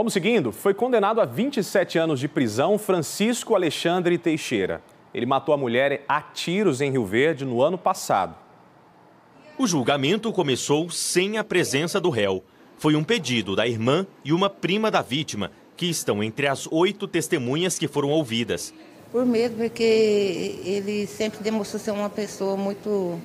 Vamos seguindo. Foi condenado a 27 anos de prisão Francisco Alexandre Teixeira. Ele matou a mulher a tiros em Rio Verde no ano passado. O julgamento começou sem a presença do réu. Foi um pedido da irmã e uma prima da vítima, que estão entre as oito testemunhas que foram ouvidas. Por medo, porque ele sempre demonstrou ser uma pessoa muito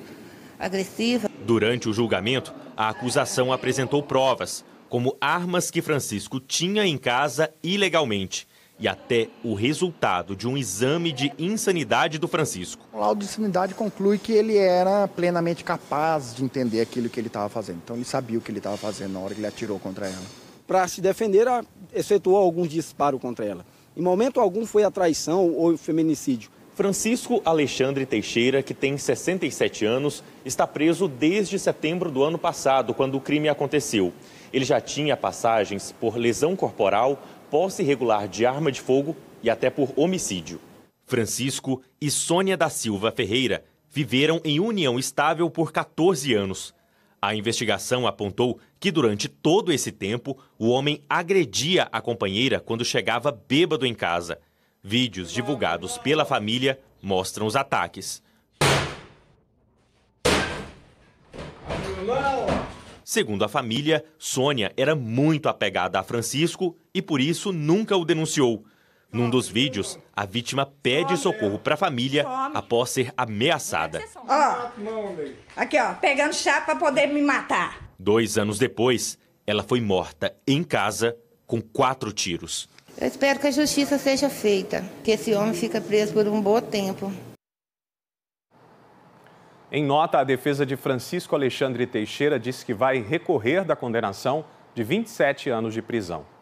agressiva. Durante o julgamento, a acusação apresentou provas como armas que Francisco tinha em casa ilegalmente e até o resultado de um exame de insanidade do Francisco. O laudo de insanidade conclui que ele era plenamente capaz de entender aquilo que ele estava fazendo. Então ele sabia o que ele estava fazendo na hora que ele atirou contra ela. Para se defender, efetuou alguns disparos contra ela. Em momento algum foi a traição ou o feminicídio. Francisco Alexandre Teixeira, que tem 67 anos, está preso desde setembro do ano passado, quando o crime aconteceu. Ele já tinha passagens por lesão corporal, posse irregular de arma de fogo e até por homicídio. Francisco e Sônia da Silva Ferreira viveram em união estável por 14 anos. A investigação apontou que durante todo esse tempo o homem agredia a companheira quando chegava bêbado em casa. Vídeos divulgados pela família mostram os ataques. Segundo a família, Sônia era muito apegada a Francisco e por isso nunca o denunciou. Num dos vídeos, a vítima pede socorro para a família após ser ameaçada. Ó, aqui ó, pegando chá para poder me matar. Dois anos depois, ela foi morta em casa com quatro tiros. Eu espero que a justiça seja feita, que esse homem fica preso por um bom tempo. Em nota, a defesa de Francisco Alexandre Teixeira disse que vai recorrer da condenação de 27 anos de prisão.